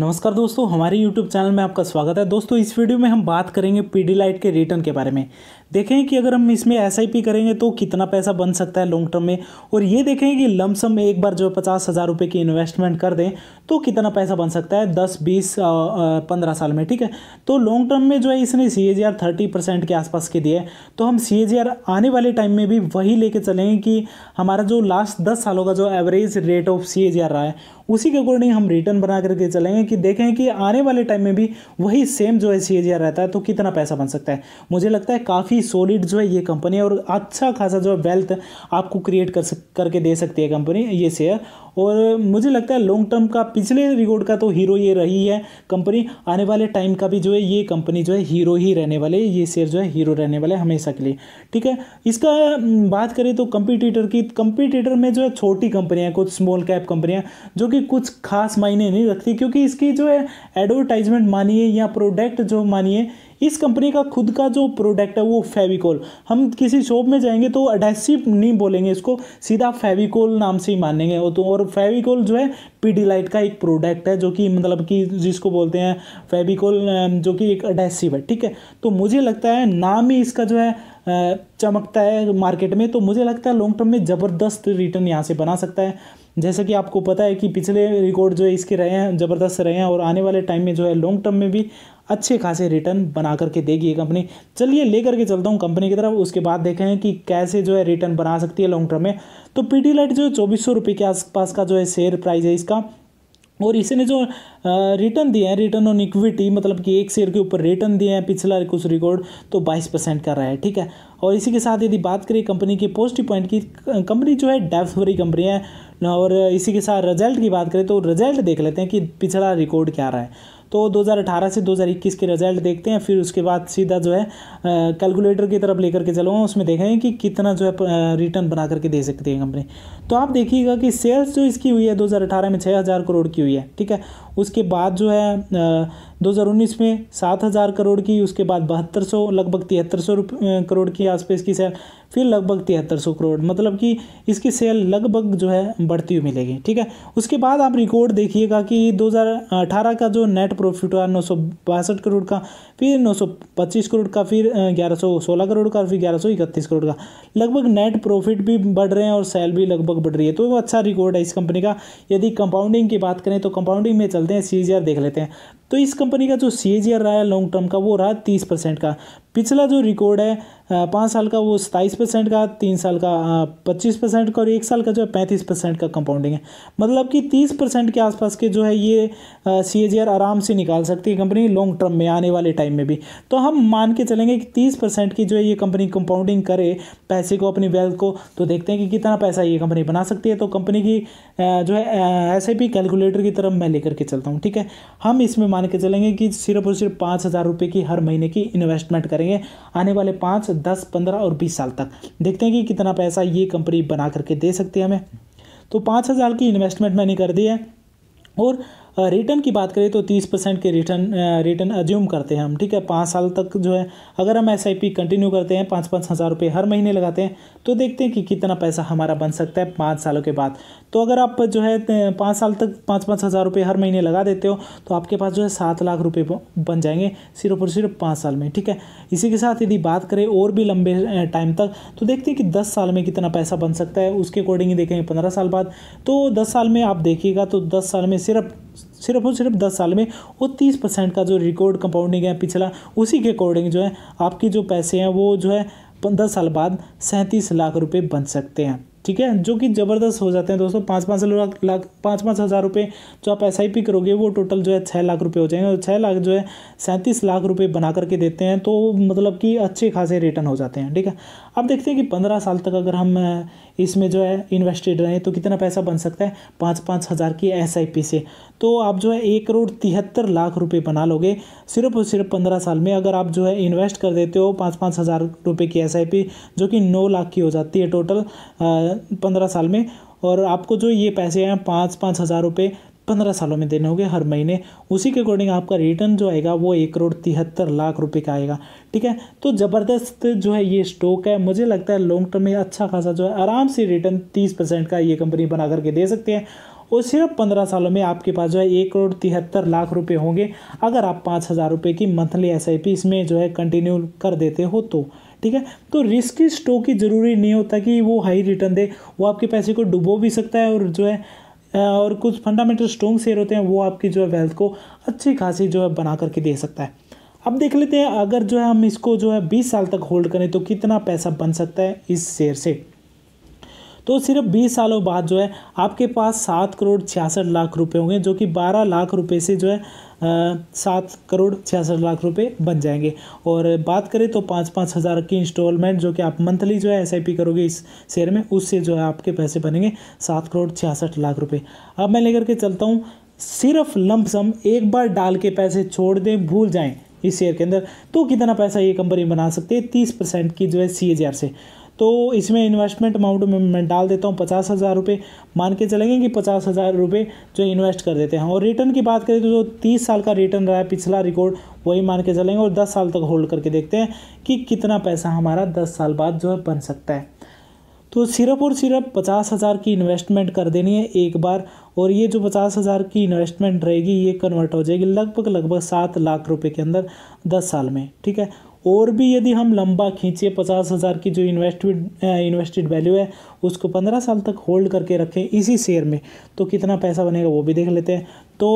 नमस्कार दोस्तों हमारे YouTube चैनल में आपका स्वागत है दोस्तों इस वीडियो में हम बात करेंगे डी लाइट के रिटर्न के बारे में देखें कि अगर हम इसमें एस करेंगे तो कितना पैसा बन सकता है लॉन्ग टर्म में और ये देखें कि लमसम एक बार जो पचास हज़ार रुपये की इन्वेस्टमेंट कर दें तो कितना पैसा बन सकता है दस बीस पंद्रह साल में ठीक है तो लॉन्ग टर्म में जो है इसने सी ए थर्टी परसेंट के आसपास के दिए तो हम सी आने वाले टाइम में भी वही लेके चलेंगे कि हमारा जो लास्ट दस सालों का जो एवरेज रेट ऑफ सी रहा है उसी के अकॉर्डिंग हम रिटर्न बना करके चलेंगे कि देखें कि आने वाले टाइम में भी वही सेम जो है सी रहता है तो कितना पैसा बन सकता है मुझे लगता है काफ़ी सॉलिड जो है ये कंपनी और अच्छा खासा जो है वेल्थ आपको क्रिएट कर सक करके दे सकती है कंपनी ये शेयर और मुझे लगता है लॉन्ग टर्म का पिछले रिकॉर्ड का तो हीरो ये रही है कंपनी आने वाले टाइम का भी जो है ये कंपनी जो है हीरो ही रहने वाले ये शेयर जो है हीरो रहने वाले हमेशा के लिए ठीक है इसका बात करें तो कंपिटिटर की कंपिटिटर में जो है छोटी कंपनियाँ कुछ स्मॉल कैप कंपनियाँ जो कि कुछ खास मायने नहीं रखती क्योंकि इसकी जो है एडवर्टाइजमेंट मानिए या प्रोडक्ट जो मानिए इस कंपनी का खुद का जो प्रोडक्ट है वो फेविकोल हम किसी शॉप में जाएंगे तो अडेसिव नहीं बोलेंगे इसको सीधा फेविकोल नाम से ही मानेंगे वो तो और फेविकोल जो है पीडीलाइट का एक प्रोडक्ट है जो कि मतलब कि जिसको बोलते हैं फेविकोल जो कि एक अडेसिव है ठीक है तो मुझे लगता है नाम ही इसका जो है चमकता है मार्केट में तो मुझे लगता है लॉन्ग टर्म में ज़बरदस्त रिटर्न यहाँ से बना सकता है जैसे कि आपको पता है कि पिछले रिकॉर्ड जो है इसके रहे हैं ज़बरदस्त रहे हैं और आने वाले टाइम में जो है लॉन्ग टर्म में भी अच्छे खासे रिटर्न बना करके देगी ये कंपनी चलिए ले करके चलता हूँ कंपनी की तरफ उसके बाद देखें कि कैसे जो है रिटर्न बना सकती है लॉन्ग टर्म में तो पी टी लाइट जो है चौबीस सौ रुपये के आसपास का जो है शेयर प्राइस है इसका और इसने जो रिटर्न दिए हैं रिटर्न ऑन इक्विटी मतलब कि एक शेयर के ऊपर रिटर्न दिए हैं पिछला कुछ रिकॉर्ड तो 22 परसेंट का रहा है ठीक है और इसी के साथ यदि बात करें कंपनी के पॉजिटिव पॉइंट की कंपनी जो है डेप्थ भरी कंपनी है और इसी के साथ रिजल्ट की बात करें तो रिजल्ट देख लेते हैं कि पिछला रिकॉर्ड क्या रहा है तो 2018 से 2021 के रिजल्ट देखते हैं फिर उसके बाद सीधा जो है कैलकुलेटर की तरफ लेकर के चलो उसमें देखेंगे कि कितना जो है रिटर्न बना करके दे सकती है कंपनी तो आप देखिएगा कि सेल्स जो इसकी हुई है 2018 में छः करोड़ की हुई है ठीक है उसके बाद जो है 2019 में 7000 करोड़ की उसके बाद बहत्तर सौ लगभग तिहत्तर सौ करोड़ की आसपास की सेल फिर लगभग तिहत्तर सौ करोड़ मतलब कि इसकी सेल लगभग जो है बढ़ती हुई मिलेगी ठीक है उसके बाद आप रिकॉर्ड देखिएगा कि 2018 का जो नेट प्रॉफिट हुआ नौ करोड़ का फिर 925 करोड़ का फिर 1116 करोड़ का फिर ग्यारह करोड़ का लगभग नेट प्रॉफिट भी बढ़ रहे हैं और सेल भी लगभग बढ़ रही है तो वो अच्छा रिकॉर्ड है इस कंपनी का यदि कंपाउंडिंग की बात करें तो कंपाउंडिंग में चलते हैं सी देख लेते हैं तो इस कंपनी का जो सी रहा है लॉन्ग टर्म का वो रहा तीस परसेंट का पिछला जो रिकॉर्ड है पाँच साल का वो सताईस परसेंट का तीन साल का पच्चीस परसेंट का और एक साल का जो है पैंतीस परसेंट का कंपाउंडिंग है मतलब कि तीस परसेंट के आसपास के जो है ये सी आराम से निकाल सकती है कंपनी लॉन्ग टर्म में आने वाले टाइम में भी तो हम मान के चलेंगे कि तीस परसेंट की जो है ये कंपनी कंपाउंडिंग करे पैसे को अपनी वेल्थ को तो देखते हैं कि कितना पैसा ये कंपनी बना सकती है तो कंपनी की जो है एस कैलकुलेटर की तरफ मैं लेकर के चलता हूँ ठीक है हम इसमें मान मान के चलेंगे कि सिर्फ और सिर्फ पाँच हज़ार रुपये की हर महीने की इन्वेस्टमेंट करेंगे आने वाले पाँच दस पंद्रह और बीस साल तक देखते हैं कि कितना पैसा ये कंपनी बना करके दे सकती है हमें तो पाँच हज़ार की इन्वेस्टमेंट मैंने कर दी है और रिटर्न की बात करें तो तीस परसेंट के रिटर्न रिटर्न अज्यूम करते हैं हम ठीक है पाँच साल तक जो है अगर हम एस कंटिन्यू करते हैं पाँच पाँच हज़ार रुपये हर महीने लगाते हैं तो देखते हैं कि कितना पैसा हमारा बन सकता है पाँच सालों के बाद तो अगर आप जो है पाँच साल तक पाँच पाँच हज़ार रुपये हर महीने लगा देते हो तो आपके पास जो है सात लाख रुपये बन जाएंगे सिर्फ और सिर्फ पाँच साल में ठीक है इसी के साथ यदि बात करें और भी लंबे टाइम तक तो देखते हैं कि दस साल में कितना पैसा बन सकता है उसके अकॉर्डिंग देखेंगे पंद्रह साल बाद तो दस साल में आप देखिएगा तो दस साल में सिर्फ सिर्फ और सिर्फ दस साल में वो तीस परसेंट का जो रिकॉर्ड कंपाउंडिंग है पिछला उसी के अकॉर्डिंग जो है आपके जो पैसे हैं वो जो है दस साल बाद सैंतीस लाख रुपये बन सकते हैं ठीक है जो कि ज़बरदस्त हो जाते हैं दोस्तों पाँच पाँच लाख लाख पाँच पाँच हज़ार रुपये जो आप एस आई पी करोगे वो टोटल जो है छः लाख रुपये हो जाएंगे और छः लाख जो है सैंतीस लाख रुपये बना करके देते हैं तो मतलब कि अच्छे खासे रिटर्न हो जाते हैं ठीक है अब देखते हैं कि पंद्रह साल तक अगर हम इसमें जो है इन्वेस्टेड रहें तो कितना पैसा बन सकता है पाँच पाँच हज़ार की एस आई पी से तो आप जो है एक करोड़ तिहत्तर लाख रुपये बना लोगे सिर्फ और सिर्फ पंद्रह साल में अगर आप जो है इन्वेस्ट कर देते हो पाँच पाँच हज़ार रुपये की एस आई पी जो कि नौ लाख की हो जाती है टोटल पंद्रह साल में और आपको जो ये पैसे हैं पाँच पाँच हज़ार रुपये पंद्रह सालों में देने होंगे हर महीने उसी के अकॉर्डिंग आपका रिटर्न जो आएगा वो एक करोड़ तिहत्तर लाख रुपए का आएगा ठीक है तो ज़बरदस्त जो है ये स्टॉक है मुझे लगता है लॉन्ग टर्म में अच्छा खासा जो है आराम से रिटर्न तीस परसेंट का ये कंपनी बना करके दे सकते हैं और सिर्फ पंद्रह सालों में आपके पास जो है एक करोड़ तिहत्तर लाख रुपये होंगे अगर आप पाँच हज़ार रुपये की मंथली एस इसमें जो है कंटिन्यू कर देते हो तो ठीक है तो रिस्की स्टॉक ही ज़रूरी नहीं होता कि वो हाई रिटर्न दे वो आपके पैसे को डुबो भी सकता है और जो है और कुछ फंडामेंटल स्ट्रॉन्ग शेयर होते हैं वो आपकी जो है वेल्थ को अच्छी खासी जो है बना करके दे सकता है अब देख लेते हैं अगर जो है हम इसको जो है बीस साल तक होल्ड करें तो कितना पैसा बन सकता है इस शेयर से तो सिर्फ बीस सालों बाद जो है आपके पास सात करोड़ छियासठ लाख रुपये होंगे जो कि बारह लाख रुपये से जो है सात करोड़ छियासठ लाख रुपए बन जाएंगे और बात करें तो पाँच पाँच हज़ार की इंस्टॉलमेंट जो कि आप मंथली जो है एस करोगे इस शेयर में उससे जो है आपके पैसे बनेंगे सात करोड़ छियासठ लाख रुपए अब मैं लेकर के चलता हूँ सिर्फ लंप सम एक बार डाल के पैसे छोड़ दें भूल जाएं इस शेयर के अंदर तो कितना पैसा ये कंपनी बना सकती है तीस परसेंट की जो है सी से तो इसमें इन्वेस्टमेंट अमाउंट में मैं डाल देता हूँ पचास हज़ार रुपये मान के चलेंगे कि पचास हज़ार रुपये जो इन्वेस्ट कर देते हैं और रिटर्न की बात करें तो जो तीस साल का रिटर्न रहा है पिछला रिकॉर्ड वही मान के चलेंगे और दस साल तक होल्ड करके देखते हैं कि कितना पैसा हमारा दस साल बाद जो है बन सकता है तो सिर्फ और सिर्फ पचास हज़ार की इन्वेस्टमेंट कर देनी है एक बार और ये जो पचास हज़ार की इन्वेस्टमेंट रहेगी ये कन्वर्ट हो जाएगी लगभग लगभग सात लाख रुपए के अंदर दस साल में ठीक है और भी यदि हम लंबा खींचे पचास हज़ार की जो इन्वेस्टमेंट इन्वेस्टेड वैल्यू है उसको पंद्रह साल तक होल्ड करके रखें इसी शेयर में तो कितना पैसा बनेगा वो भी देख लेते हैं तो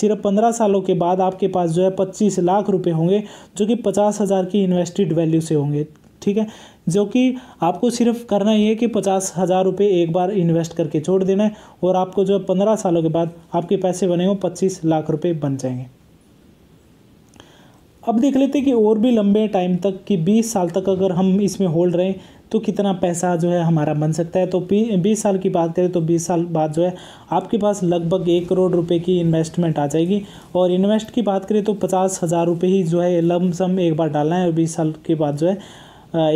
सिर्फ पंद्रह सालों के बाद आपके पास जो है पच्चीस लाख रुपए होंगे जो कि पचास हज़ार की इन्वेस्टेड वैल्यू से होंगे ठीक है जो कि आपको सिर्फ करना ये है कि पचास हज़ार रुपये एक बार इन्वेस्ट करके छोड़ देना है और आपको जो है पंद्रह सालों के बाद आपके पैसे बनेंगे पच्चीस लाख रुपये बन जाएंगे अब देख लेते हैं कि और भी लंबे टाइम तक कि 20 साल तक अगर हम इसमें होल्ड रहें तो कितना पैसा जो है हमारा बन सकता है तो बीस साल की बात करें तो बीस साल बाद जो है आपके पास लगभग एक करोड़ रुपए की इन्वेस्टमेंट आ जाएगी और इन्वेस्ट की बात करें तो पचास हज़ार रुपये ही जो है लमसम एक बार डालना है और बीस साल के बाद जो है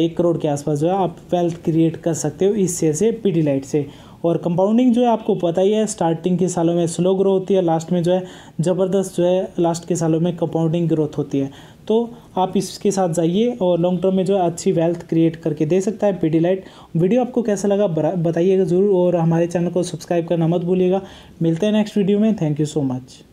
एक करोड़ के आसपास जो है आप वेल्थ क्रिएट कर सकते हो इस शेयर से पी लाइट से और कंपाउंडिंग जो है आपको पता ही है स्टार्टिंग के सालों में स्लो ग्रो होती है लास्ट में जो है ज़बरदस्त जो है लास्ट के सालों में कंपाउंडिंग ग्रोथ होती है तो आप इसके साथ जाइए और लॉन्ग टर्म में जो है अच्छी वेल्थ क्रिएट करके दे सकता है पी लाइट वीडियो आपको कैसा लगा बताइएगा ज़रूर और हमारे चैनल को सब्सक्राइब करना मत भूलिएगा मिलते हैं नेक्स्ट वीडियो में थैंक यू सो मच